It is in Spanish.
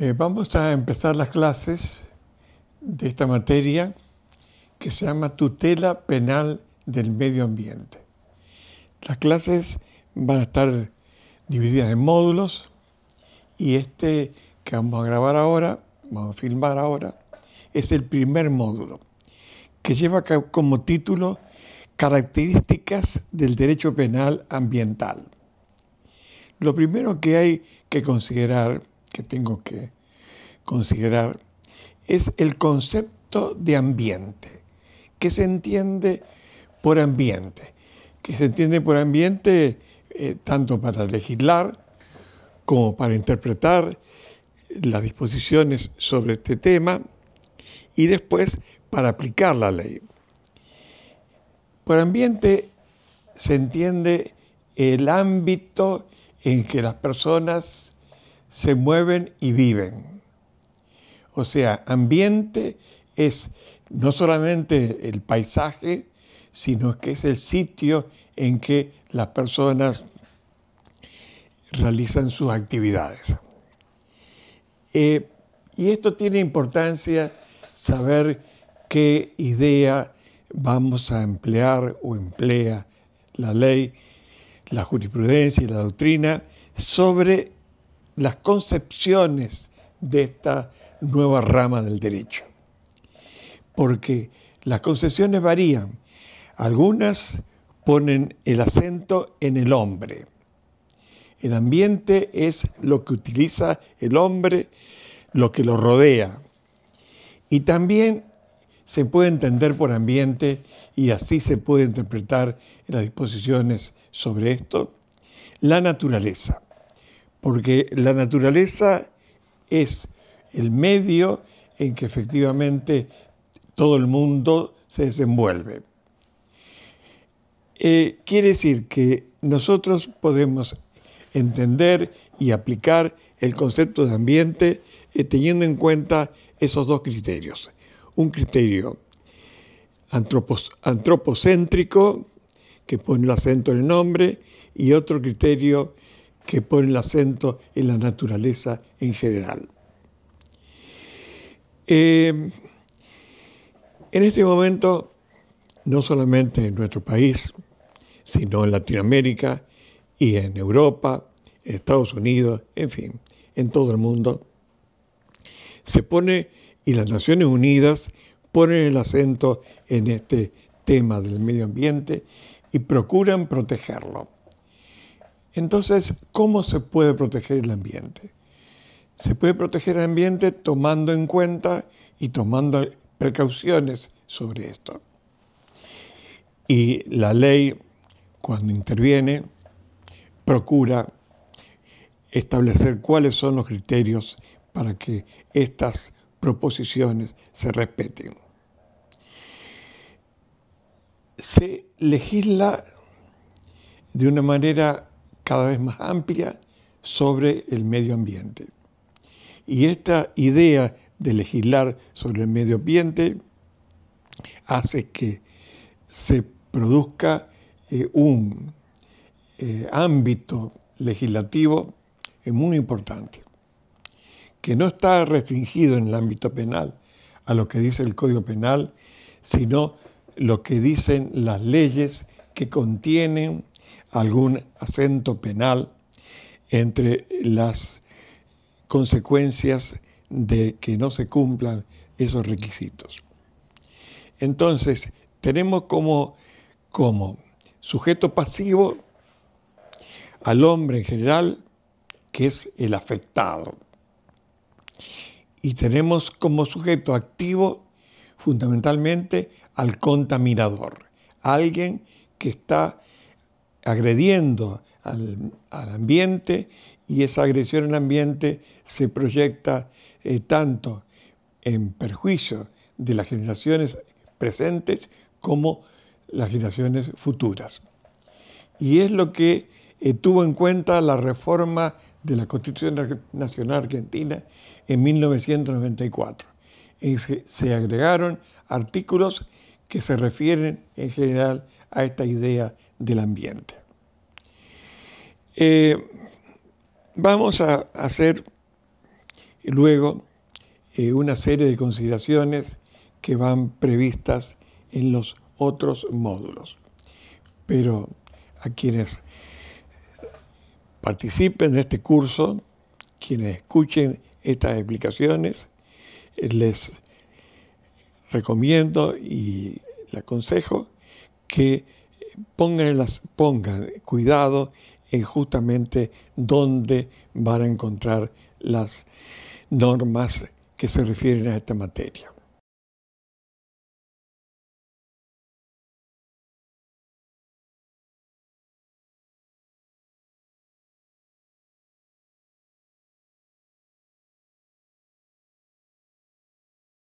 Eh, vamos a empezar las clases de esta materia que se llama tutela penal del medio ambiente. Las clases van a estar divididas en módulos y este que vamos a grabar ahora, vamos a filmar ahora, es el primer módulo que lleva como título Características del derecho penal ambiental. Lo primero que hay que considerar que tengo que considerar es el concepto de ambiente. ¿Qué se entiende por ambiente? Que se entiende por ambiente eh, tanto para legislar como para interpretar las disposiciones sobre este tema y después para aplicar la ley. Por ambiente se entiende el ámbito en que las personas se mueven y viven. O sea, ambiente es no solamente el paisaje, sino que es el sitio en que las personas realizan sus actividades. Eh, y esto tiene importancia saber qué idea vamos a emplear o emplea la ley, la jurisprudencia y la doctrina sobre las concepciones de esta nueva rama del derecho. Porque las concepciones varían. Algunas ponen el acento en el hombre. El ambiente es lo que utiliza el hombre, lo que lo rodea. Y también se puede entender por ambiente y así se puede interpretar las disposiciones sobre esto, la naturaleza porque la naturaleza es el medio en que efectivamente todo el mundo se desenvuelve. Eh, quiere decir que nosotros podemos entender y aplicar el concepto de ambiente eh, teniendo en cuenta esos dos criterios. Un criterio antropocéntrico, que pone el acento en el nombre, y otro criterio que pone el acento en la naturaleza en general. Eh, en este momento, no solamente en nuestro país, sino en Latinoamérica y en Europa, Estados Unidos, en fin, en todo el mundo, se pone, y las Naciones Unidas ponen el acento en este tema del medio ambiente y procuran protegerlo. Entonces, ¿cómo se puede proteger el ambiente? Se puede proteger el ambiente tomando en cuenta y tomando precauciones sobre esto. Y la ley, cuando interviene, procura establecer cuáles son los criterios para que estas proposiciones se respeten. Se legisla de una manera cada vez más amplia sobre el medio ambiente. Y esta idea de legislar sobre el medio ambiente hace que se produzca eh, un eh, ámbito legislativo muy importante, que no está restringido en el ámbito penal a lo que dice el Código Penal, sino lo que dicen las leyes que contienen algún acento penal entre las consecuencias de que no se cumplan esos requisitos. Entonces, tenemos como, como sujeto pasivo al hombre en general, que es el afectado. Y tenemos como sujeto activo fundamentalmente al contaminador, alguien que está agrediendo al, ambiente y esa agresión al ambiente se proyecta eh, tanto en perjuicio de las generaciones presentes como las generaciones futuras. Y es lo que eh, tuvo en cuenta la reforma de la Constitución Nacional Argentina en 1994. se agregaron artículos que se refieren en general a esta idea del ambiente. Eh, vamos a hacer luego eh, una serie de consideraciones que van previstas en los otros módulos. Pero a quienes participen de este curso, quienes escuchen estas explicaciones, eh, les recomiendo y les aconsejo que pongan, pongan cuidado en justamente dónde van a encontrar las normas que se refieren a esta materia.